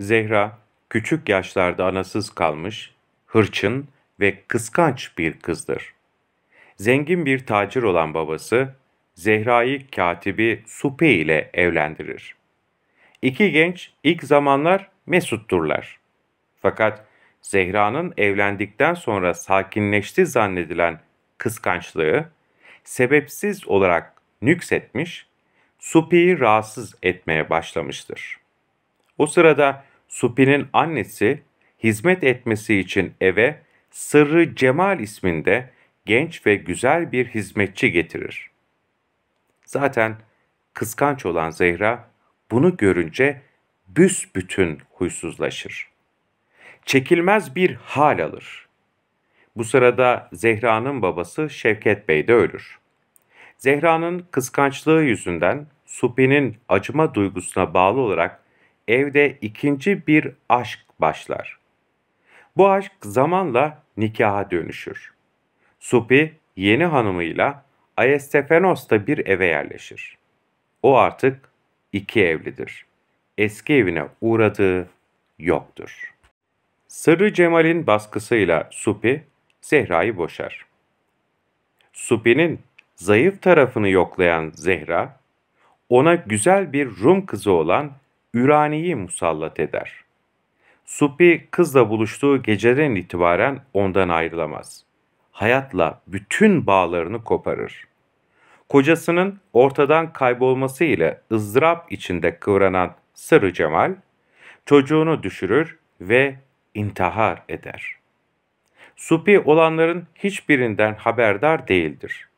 Zehra küçük yaşlarda anasız kalmış, hırçın ve kıskanç bir kızdır. Zengin bir tacir olan babası Zehra'yı katibi Supe ile evlendirir. İki genç ilk zamanlar mesutturlar. Fakat Zehra'nın evlendikten sonra sakinleşti zannedilen kıskançlığı sebepsiz olarak nüksetmiş, Supi'yi rahatsız etmeye başlamıştır. O sırada Supi'nin annesi hizmet etmesi için eve Sırrı Cemal isminde genç ve güzel bir hizmetçi getirir. Zaten kıskanç olan Zehra bunu görünce büsbütün huysuzlaşır. Çekilmez bir hal alır. Bu sırada Zehra'nın babası Şevket Bey de ölür. Zehra'nın kıskançlığı yüzünden Supi'nin acıma duygusuna bağlı olarak evde ikinci bir aşk başlar. Bu aşk zamanla nikaha dönüşür. Supi yeni hanımıyla Ayestefanos'ta bir eve yerleşir. O artık iki evlidir. Eski evine uğradığı yoktur. Sırrı Cemal'in baskısıyla Supi, Zehra'yı boşar. Supi'nin zayıf tarafını yoklayan Zehra, ona güzel bir Rum kızı olan Ürani'yi musallat eder. Supi kızla buluştuğu geceden itibaren ondan ayrılamaz. Hayatla bütün bağlarını koparır. Kocasının ortadan kaybolması ile ızdırap içinde kıvranan Sarı Cemal, çocuğunu düşürür ve intihar eder. Supi olanların hiçbirinden haberdar değildir.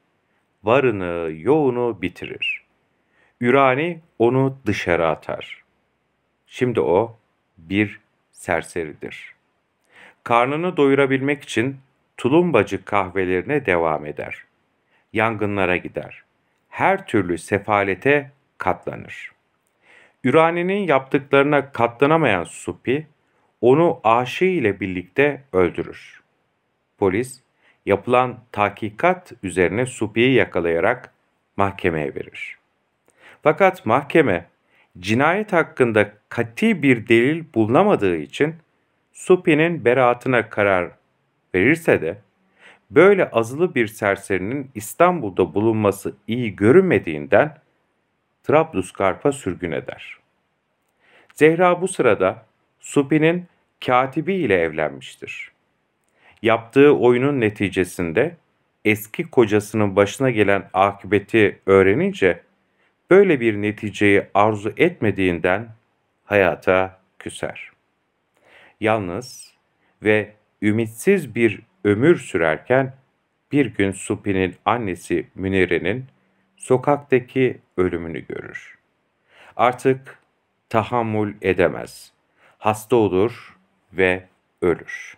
Varını, yoğunu bitirir. Ürani onu dışarı atar. Şimdi o bir serseridir. Karnını doyurabilmek için tulumbacı kahvelerine devam eder. Yangınlara gider. Her türlü sefalete katlanır. Ürani'nin yaptıklarına katlanamayan Supi, onu aşığı ile birlikte öldürür. Polis, yapılan tahkikat üzerine Supi'yi yakalayarak mahkemeye verir. Fakat mahkeme cinayet hakkında kati bir delil bulunamadığı için Supi'nin beraatına karar verirse de böyle azılı bir serserinin İstanbul'da bulunması iyi görünmediğinden Trablusgarp'a sürgün eder. Zehra bu sırada Supi'nin katibi ile evlenmiştir. Yaptığı oyunun neticesinde eski kocasının başına gelen akıbeti öğrenince böyle bir neticeyi arzu etmediğinden hayata küser. Yalnız ve ümitsiz bir ömür sürerken bir gün Supi'nin annesi Münire'nin sokaktaki ölümünü görür. Artık tahammül edemez. Hasta olur ve ölür.